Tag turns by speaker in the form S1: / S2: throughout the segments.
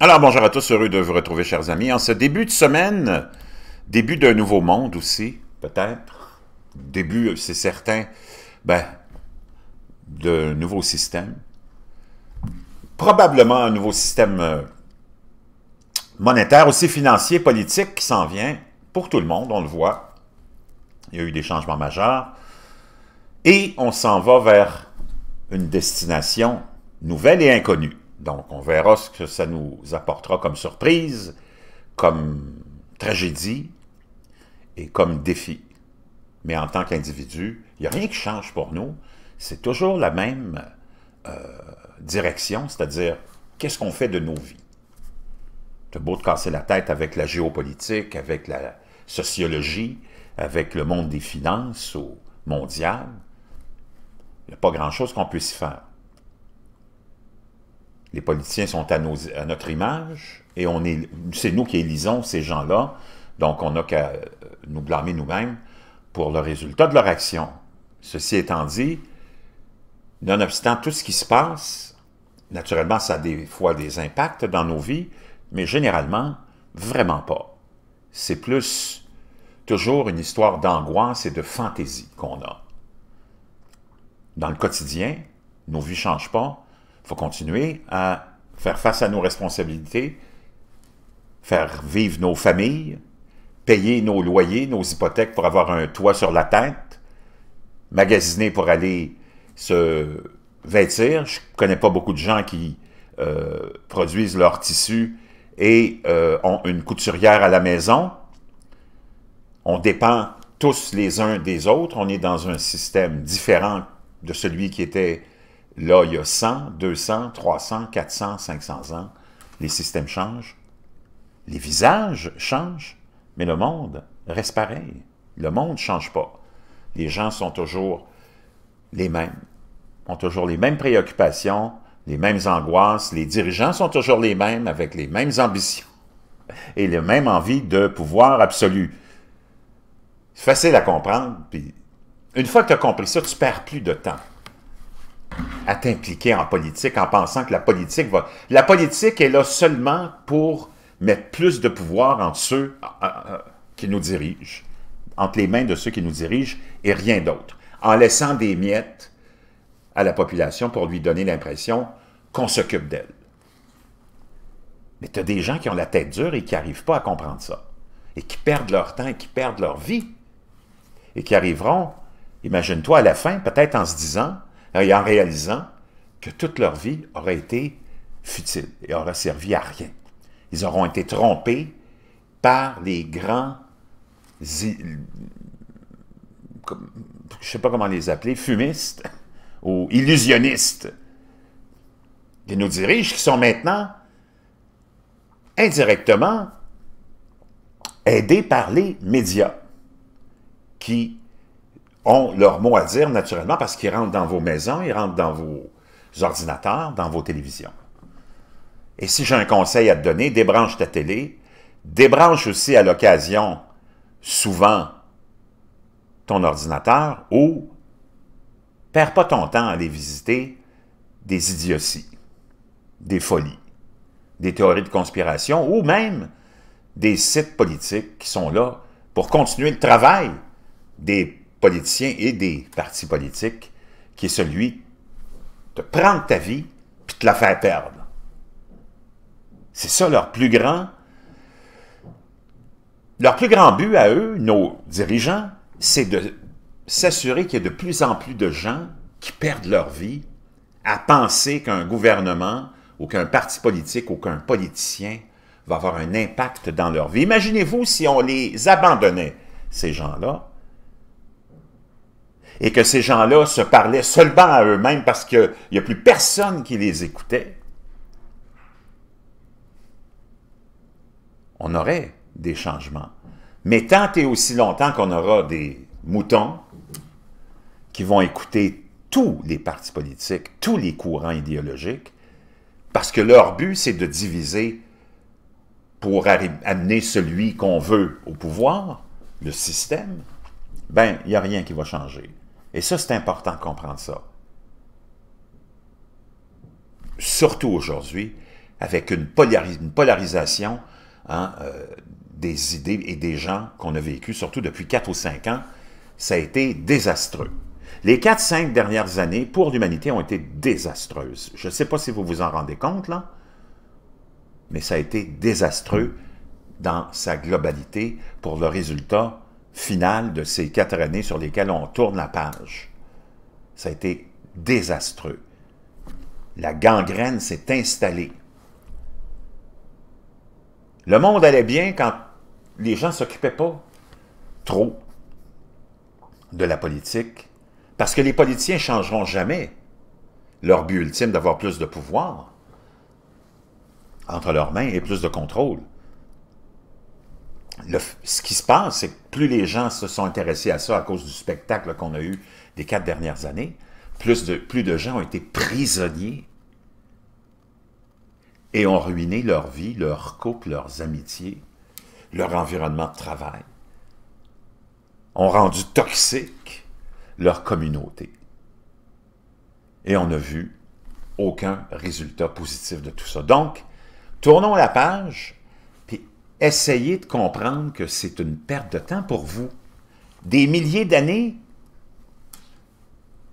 S1: Alors bonjour à tous, heureux de vous retrouver chers amis. En ce début de semaine, début d'un nouveau monde aussi, peut-être. Début, c'est certain, ben, d'un nouveau système. Probablement un nouveau système euh, monétaire, aussi financier, politique qui s'en vient pour tout le monde, on le voit. Il y a eu des changements majeurs. Et on s'en va vers une destination nouvelle et inconnue. Donc, on verra ce que ça nous apportera comme surprise, comme tragédie et comme défi. Mais en tant qu'individu, il n'y a rien qui change pour nous. C'est toujours la même euh, direction, c'est-à-dire qu'est-ce qu'on fait de nos vies. C'est beau de casser la tête avec la géopolitique, avec la sociologie, avec le monde des finances au mondial. Il n'y a pas grand-chose qu'on puisse faire les politiciens sont à, notre image et on est, c'est nous qui élisons ces gens-là, donc on n'a qu'à euh, nous blâmer nous-mêmes pour le résultat de leur action. Ceci étant dit, nonobstant tout ce qui se passe, naturellement, ça a des fois des impacts dans nos vies, mais généralement, vraiment pas. C'est plus toujours une histoire d'angoisse et de fantaisie qu'on a. Dans le quotidien, nos vies ne changent pas, faut continuer à faire face à nos responsabilités, faire vivre nos familles, payer nos loyers, nos hypothèques pour avoir un toit sur la tête, magasiner pour aller se vêtir. Je ne connais pas beaucoup de gens qui euh, produisent leur tissu et euh, ont une couturière à la maison. On dépend tous les uns des autres. On est dans un système différent de celui qui était Là, il y a 100, 200, 300, 400, 500 ans. Les systèmes changent, les visages changent, mais le monde reste pareil. Le monde ne change pas. Les gens sont toujours les mêmes, ont toujours les mêmes préoccupations, les mêmes angoisses. Les dirigeants sont toujours les mêmes, avec les mêmes ambitions et les mêmes envies de pouvoir absolu. C'est facile à comprendre, puis une fois que tu as compris ça, tu perds plus de temps à t'impliquer en politique en pensant que la politique va... La politique est là seulement pour mettre plus de pouvoir entre ceux euh, euh, qui nous dirigent, entre les mains de ceux qui nous dirigent et rien d'autre, en laissant des miettes à la population pour lui donner l'impression qu'on s'occupe d'elle. Mais tu as des gens qui ont la tête dure et qui n'arrivent pas à comprendre ça, et qui perdent leur temps et qui perdent leur vie, et qui arriveront, imagine-toi, à la fin, peut-être en se disant, euh, et en réalisant que toute leur vie aurait été futile et aura servi à rien. Ils auront été trompés par les grands, je ne sais pas comment les appeler, fumistes ou illusionnistes qui nous dirigent, qui sont maintenant indirectement aidés par les médias qui ont leur mot à dire naturellement parce qu'ils rentrent dans vos maisons, ils rentrent dans vos ordinateurs, dans vos télévisions. Et si j'ai un conseil à te donner, débranche ta télé, débranche aussi à l'occasion, souvent, ton ordinateur ou perds pas ton temps à aller visiter des idioties, des folies, des théories de conspiration ou même des sites politiques qui sont là pour continuer le travail des politiciens et des partis politiques, qui est celui de prendre ta vie puis de la faire perdre. C'est ça leur plus grand... Leur plus grand but à eux, nos dirigeants, c'est de s'assurer qu'il y a de plus en plus de gens qui perdent leur vie à penser qu'un gouvernement ou qu'un parti politique ou qu'un politicien va avoir un impact dans leur vie. Imaginez-vous si on les abandonnait, ces gens-là, et que ces gens-là se parlaient seulement à eux-mêmes parce qu'il n'y a plus personne qui les écoutait, on aurait des changements. Mais tant et aussi longtemps qu'on aura des moutons qui vont écouter tous les partis politiques, tous les courants idéologiques, parce que leur but, c'est de diviser pour amener celui qu'on veut au pouvoir, le système, ben, il n'y a rien qui va changer. Et ça, c'est important de comprendre ça. Surtout aujourd'hui, avec une, polarisation hein, euh, des idées et des gens qu'on a vécu, surtout depuis 4 ou 5 ans, ça a été désastreux. Les 4-5 dernières années pour l'humanité ont été désastreuses. Je ne sais pas si vous vous en rendez compte, là, mais ça a été désastreux dans sa globalité pour le résultat finale de ces quatre années sur lesquelles on tourne la page. Ça a été désastreux. La gangrène s'est installée. Le monde allait bien quand les gens ne s'occupaient pas trop de la politique, parce que les politiciens ne changeront jamais leur but ultime d'avoir plus de pouvoir entre leurs mains et plus de contrôle ce qui se passe, c'est que plus les gens se sont intéressés à ça à cause du spectacle qu'on a eu des quatre dernières années, plus de, plus de gens ont été prisonniers et ont ruiné leur vie, leur couple, leurs amitiés, leur environnement de travail, ont rendu toxique leur communauté. Et on n'a vu aucun résultat positif de tout ça. Donc, tournons la page essayez de comprendre que c'est une perte de temps pour vous. Des milliers d'années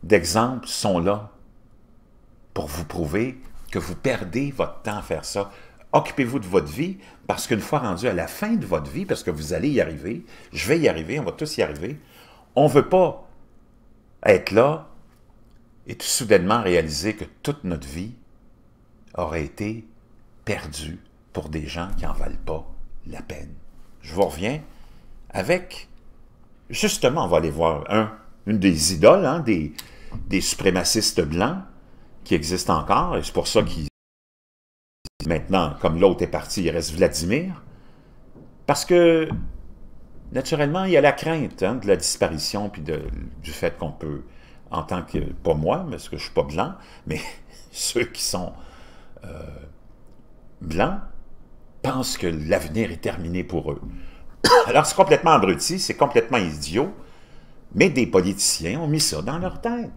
S1: d'exemples sont là pour vous prouver que vous perdez votre temps à faire ça. Occupez-vous de votre vie, parce qu'une fois rendu à la fin de votre vie, parce que vous allez y arriver, je vais y arriver, on va tous y arriver, on ne veut pas être là et tout soudainement réaliser que toute notre vie aurait été perdue pour des gens qui n'en valent pas la peine. Je vous reviens avec, justement, on va aller voir un, une des idoles, hein, des, des suprémacistes blancs qui existent encore, et c'est pour ça qu'ils maintenant, comme l'autre est parti, il reste Vladimir, parce que, naturellement, il y a la crainte hein, de la disparition, puis de, du fait qu'on peut, en tant que, pas moi, parce que je ne suis pas blanc, mais ceux qui sont euh, blancs, pensent que l'avenir est terminé pour eux. Alors, c'est complètement abruti, c'est complètement idiot, mais des politiciens ont mis ça dans leur tête.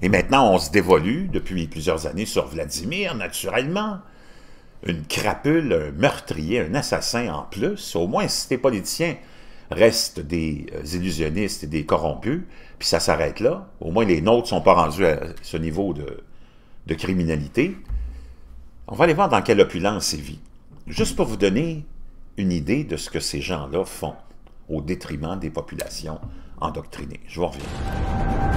S1: Et maintenant, on se dévolue, depuis plusieurs années, sur Vladimir, naturellement. Une crapule, un meurtrier, un assassin en plus. Au moins, si tes politiciens restent des euh, illusionnistes et des corrompus, puis ça s'arrête là, au moins les nôtres ne sont pas rendus à ce niveau de, de criminalité, on va aller voir dans quelle opulence ils vivent. Juste pour vous donner une idée de ce que ces gens-là font au détriment des populations endoctrinées. Je vous reviens.